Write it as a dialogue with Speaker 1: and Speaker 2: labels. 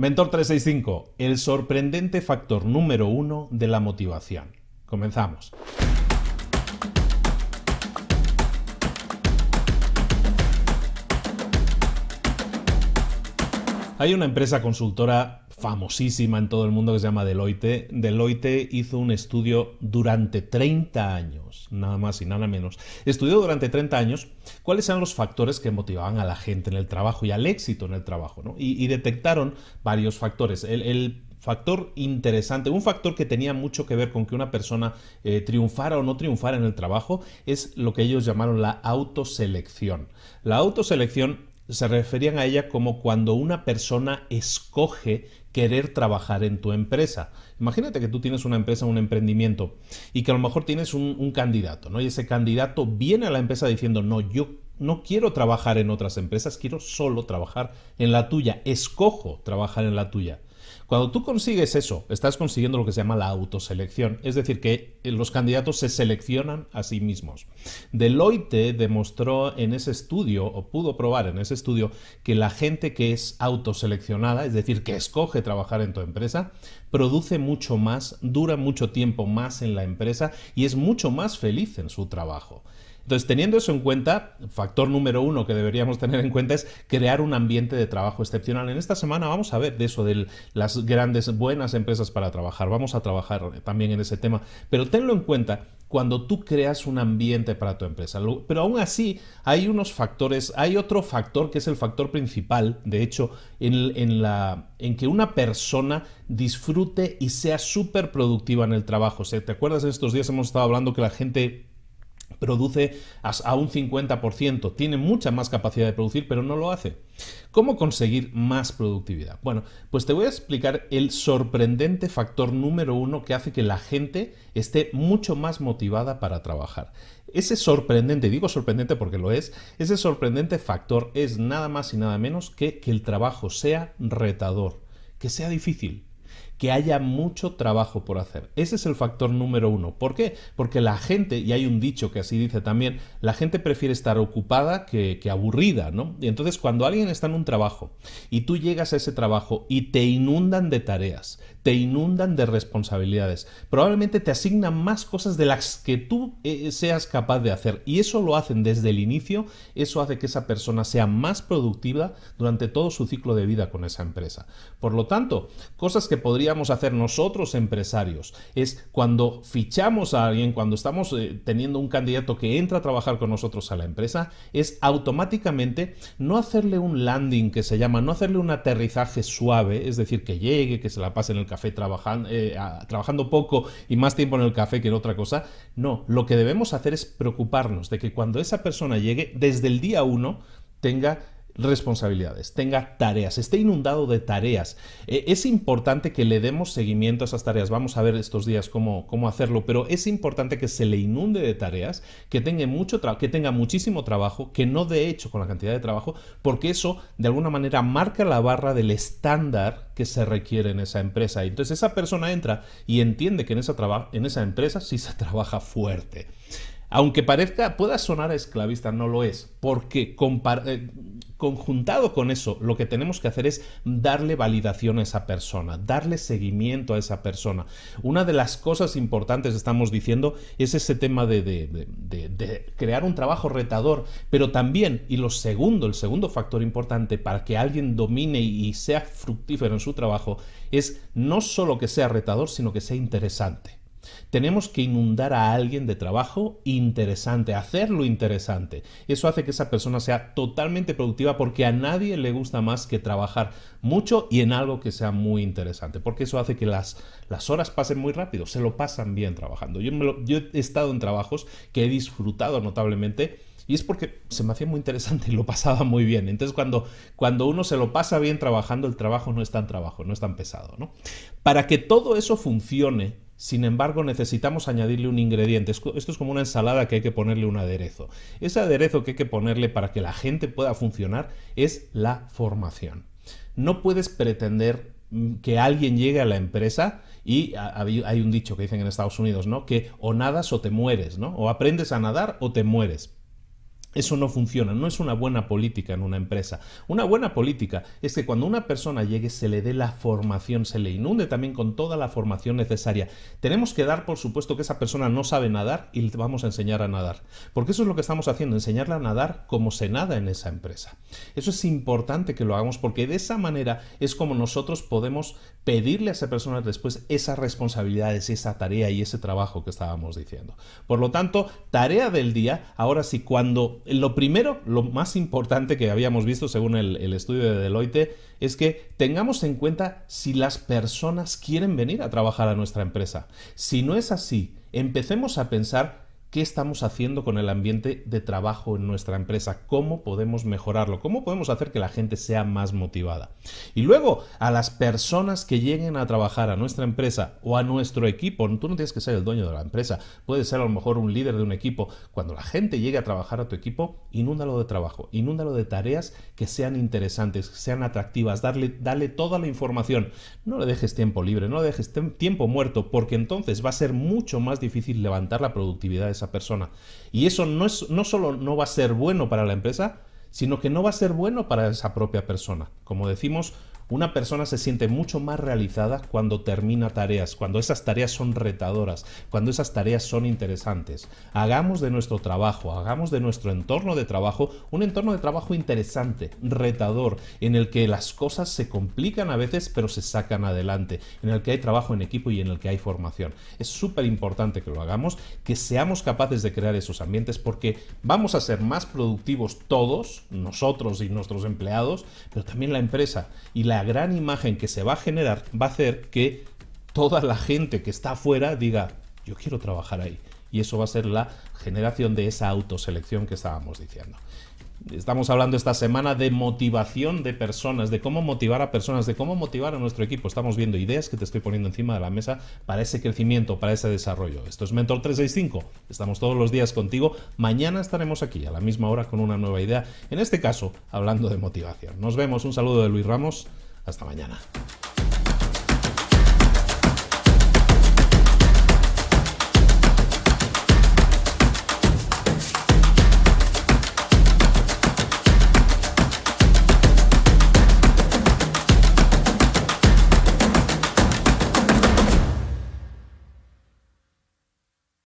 Speaker 1: Mentor 365, el sorprendente factor número uno de la motivación. Comenzamos. Hay una empresa consultora famosísima en todo el mundo que se llama Deloitte. Deloitte hizo un estudio durante 30 años, nada más y nada menos. Estudió durante 30 años cuáles eran los factores que motivaban a la gente en el trabajo y al éxito en el trabajo, Y, detectaron varios factores. El, factor interesante, un factor que tenía mucho que ver con que una persona eh, triunfara o no triunfara en el trabajo, es lo que ellos llamaron la autoselección. La autoselección se referían a ella como cuando una persona escoge querer trabajar en tu empresa. Imagínate que tú tienes una empresa, un emprendimiento, y que a lo mejor tienes un, candidato, ¿no? Y ese candidato viene a la empresa diciendo, no, yo no quiero trabajar en otras empresas, quiero solo trabajar en la tuya, escojo trabajar en la tuya. Cuando tú consigues eso, estás consiguiendo lo que se llama la autoselección, es decir, que eh, los candidatos se seleccionan a sí mismos. Deloitte demostró en ese estudio, o pudo probar en ese estudio, que la gente que es autoseleccionada, es decir, que escoge trabajar en tu empresa, produce mucho más, dura mucho tiempo más en la empresa y es mucho más feliz en su trabajo. Entonces, teniendo eso en cuenta, factor número uno que deberíamos tener en cuenta es crear un ambiente de trabajo excepcional. En esta semana vamos a ver de eso, de las grandes, buenas empresas para trabajar. Vamos a trabajar también en ese tema. Pero tenlo en cuenta cuando tú creas un ambiente para tu empresa. Pero aún así hay unos factores, hay otro factor que es el factor principal, de hecho, en, que una persona disfrute y sea súper productiva en el trabajo. ¿Te acuerdas? Estos días hemos estado hablando que la gente produce a un 50%, tiene mucha más capacidad de producir, pero no lo hace. ¿Cómo conseguir más productividad? Bueno, pues te voy a explicar el sorprendente factor número uno que hace que la gente esté mucho más motivada para trabajar. Ese sorprendente, digo sorprendente porque lo es, ese sorprendente factor es nada más y nada menos que que el trabajo sea retador, que sea difícil que haya mucho trabajo por hacer. Ese es el factor número uno. ¿Por qué? Porque la gente, y hay un dicho que así dice también, la gente prefiere estar ocupada que, aburrida, ¿no? Y entonces cuando alguien está en un trabajo y tú llegas a ese trabajo y te inundan de tareas, te inundan de responsabilidades, probablemente te asignan más cosas de las que tú eh, seas capaz de hacer. Y eso lo hacen desde el inicio, eso hace que esa persona sea más productiva durante todo su ciclo de vida con esa empresa. Por lo tanto, cosas que podrían a hacer nosotros empresarios es cuando fichamos a alguien, cuando estamos eh, teniendo un candidato que entra a trabajar con nosotros a la empresa, es automáticamente no hacerle un landing que se llama, no hacerle un aterrizaje suave, es decir, que llegue, que se la pase en el café trabajando, eh, trabajando poco y más tiempo en el café que en otra cosa. No, lo que debemos hacer es preocuparnos de que cuando esa persona llegue, desde el día uno, tenga responsabilidades, tenga tareas, esté inundado de tareas. E, es importante que le demos seguimiento a esas tareas. Vamos a ver estos días cómo, cómo hacerlo, pero es importante que se le inunde de tareas, que tenga, mucho que tenga muchísimo trabajo, que no de hecho con la cantidad de trabajo, porque eso de alguna manera marca la barra del estándar que se requiere en esa empresa. entonces esa persona entra y entiende que en esa, en esa empresa sí se trabaja fuerte aunque parezca, pueda sonar esclavista, no lo es, porque eh, conjuntado con eso, lo que tenemos que hacer es darle validación a esa persona, darle seguimiento a esa persona. Una de las cosas importantes, estamos diciendo, es ese tema de, de crear un trabajo retador, pero también, y lo segundo, el segundo factor importante para que alguien domine y sea fructífero en su trabajo, es no solo que sea retador, sino que sea interesante. Tenemos que inundar a alguien de trabajo interesante, hacerlo interesante. Eso hace que esa persona sea totalmente productiva porque a nadie le gusta más que trabajar mucho y en algo que sea muy interesante, porque eso hace que las, horas pasen muy rápido, se lo pasan bien trabajando. Yo, he estado en trabajos que he disfrutado notablemente y es porque se me hacía muy interesante y lo pasaba muy bien. Entonces, cuando, cuando uno se lo pasa bien trabajando, el trabajo no es tan trabajo, no es tan pesado. ¿no? Para que todo eso funcione, sin embargo, necesitamos añadirle un ingrediente. Esto es como una ensalada que hay que ponerle un aderezo. Ese aderezo que hay que ponerle para que la gente pueda funcionar es la formación. No puedes pretender mm, que alguien llegue a la empresa y hay un dicho que dicen en Estados Unidos, ¿no? Que o nadas o te mueres, ¿no? O aprendes a nadar o te mueres. Eso no funciona, no es una buena política en una empresa. Una buena política es que cuando una persona llegue se le dé la formación, se le inunde también con toda la formación necesaria. Tenemos que dar, por supuesto, que esa persona no sabe nadar y le vamos a enseñar a nadar. Porque eso es lo que estamos haciendo, enseñarle a nadar como se nada en esa empresa. Eso es importante que lo hagamos porque de esa manera es como nosotros podemos pedirle a esa persona después esas responsabilidades, esa tarea y ese trabajo que estábamos diciendo. Por lo tanto, tarea del día, ahora sí, cuando lo primero, lo más importante que habíamos visto según el, estudio de Deloitte, es que tengamos en cuenta si las personas quieren venir a trabajar a nuestra empresa. Si no es así, empecemos a pensar qué estamos haciendo con el ambiente de trabajo en nuestra empresa, cómo podemos mejorarlo, cómo podemos hacer que la gente sea más motivada. Y luego, a las personas que lleguen a trabajar a nuestra empresa o a nuestro equipo, tú no tienes que ser el dueño de la empresa, puedes ser a lo mejor un líder de un equipo. Cuando la gente llegue a trabajar a tu equipo, inúndalo de trabajo, inúndalo de tareas que sean interesantes, que sean atractivas, dale toda la información. No le dejes tiempo libre, no le dejes tiempo muerto, porque entonces va a ser mucho más difícil levantar la productividad esa persona. Y eso no, es, no solo no va a ser bueno para la empresa, sino que no va a ser bueno para esa propia persona. Como decimos, una persona se siente mucho más realizada cuando termina tareas, cuando esas tareas son retadoras, cuando esas tareas son interesantes. Hagamos de nuestro trabajo, hagamos de nuestro entorno de trabajo un entorno de trabajo interesante, retador, en el que las cosas se complican a veces pero se sacan adelante, en el que hay trabajo en equipo y en el que hay formación. Es súper importante que lo hagamos, que seamos capaces de crear esos ambientes porque vamos a ser más productivos todos, nosotros y nuestros empleados, pero también la empresa y la la gran imagen que se va a generar va a hacer que toda la gente que está afuera diga, yo quiero trabajar ahí. Y eso va a ser la generación de esa autoselección que estábamos diciendo. Estamos hablando esta semana de motivación de personas, de cómo motivar a personas, de cómo motivar a nuestro equipo. Estamos viendo ideas que te estoy poniendo encima de la mesa para ese crecimiento, para ese desarrollo. Esto es Mentor 365. Estamos todos los días contigo. Mañana estaremos aquí a la misma hora con una nueva idea. En este caso, hablando de motivación. Nos vemos. Un saludo de Luis Ramos. Hasta mañana.